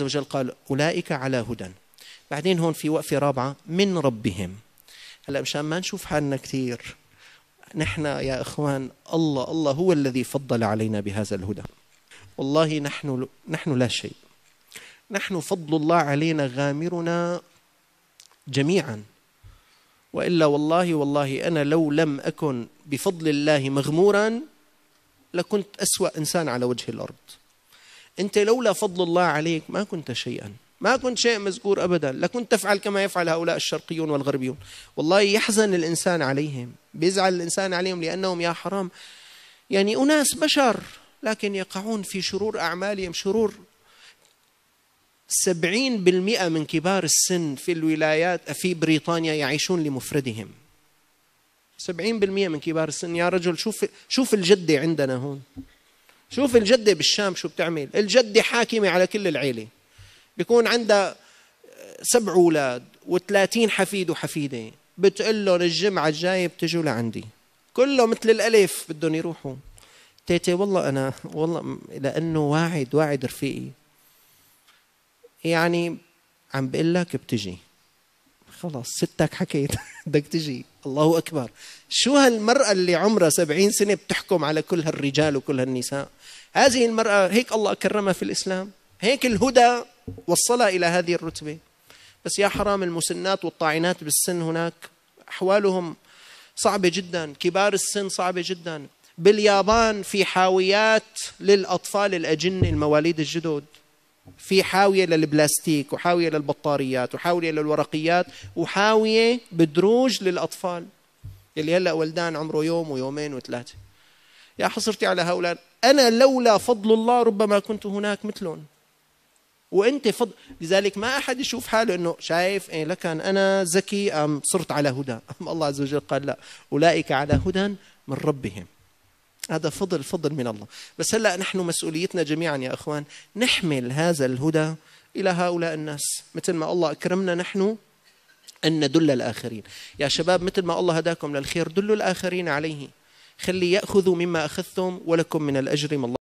عز وجل قال أولئك على هدى بعدين هون في وقفة رابعة من ربهم هلا مشان ما نشوف حالنا كثير نحن يا إخوان الله الله هو الذي فضل علينا بهذا الهدى والله نحن نحن لا شيء نحن فضل الله علينا غامرنا جميعا والا والله والله انا لو لم اكن بفضل الله مغمورا لكنت اسوا انسان على وجه الارض أنت لولا فضل الله عليك ما كنت شيئا ما كنت شيء مذكور أبدا لكنت تفعل كما يفعل هؤلاء الشرقيون والغربيون والله يحزن الإنسان عليهم بيزعل الإنسان عليهم لأنهم يا حرام يعني أناس بشر لكن يقعون في شرور أعمالهم شرور سبعين بالمئة من كبار السن في الولايات في بريطانيا يعيشون لمفردهم سبعين بالمئة من كبار السن يا رجل شوف, شوف الجدة عندنا هون شوف الجدة بالشام شو بتعمل الجدة حاكمة على كل العيلة بيكون عندها سبع أولاد وثلاثين حفيد وحفيدة بتقول لهم الجمعة الجاية بتجوا لعندي كله مثل الألف بدهم يروحوا تيتي والله أنا والله لأنه واعد واعد رفيقي يعني عم بقول لك بتجي خلاص ستك حكيت بدك تجي الله أكبر شو هالمرأة اللي عمرها سبعين سنة بتحكم على كل هالرجال وكل هالنساء هذه المرأة هيك الله اكرمها في الإسلام هيك الهدى وصلها إلى هذه الرتبة بس يا حرام المسنات والطاعنات بالسن هناك أحوالهم صعبة جدا كبار السن صعبة جدا باليابان في حاويات للأطفال الأجن المواليد الجدد في حاويه للبلاستيك وحاويه للبطاريات وحاويه للورقيات وحاويه بدروج للاطفال اللي هلا ولدان عمره يوم ويومين وثلاثه يا حصرتي على هؤلاء انا لولا فضل الله ربما كنت هناك مثلهم وانت فضل لذلك ما احد يشوف حاله انه شايف ايه لكن انا ذكي ام صرت على هدى أم الله عز وجل قال لا اولئك على هدى من ربهم هذا فضل فضل من الله بس هلا نحن مسؤوليتنا جميعا يا اخوان نحمل هذا الهدى الى هؤلاء الناس مثل ما الله اكرمنا نحن ان ندل الاخرين يا شباب مثل ما الله هداكم للخير دلوا الاخرين عليه خلي ياخذوا مما اخذتم ولكم من الاجر ما الله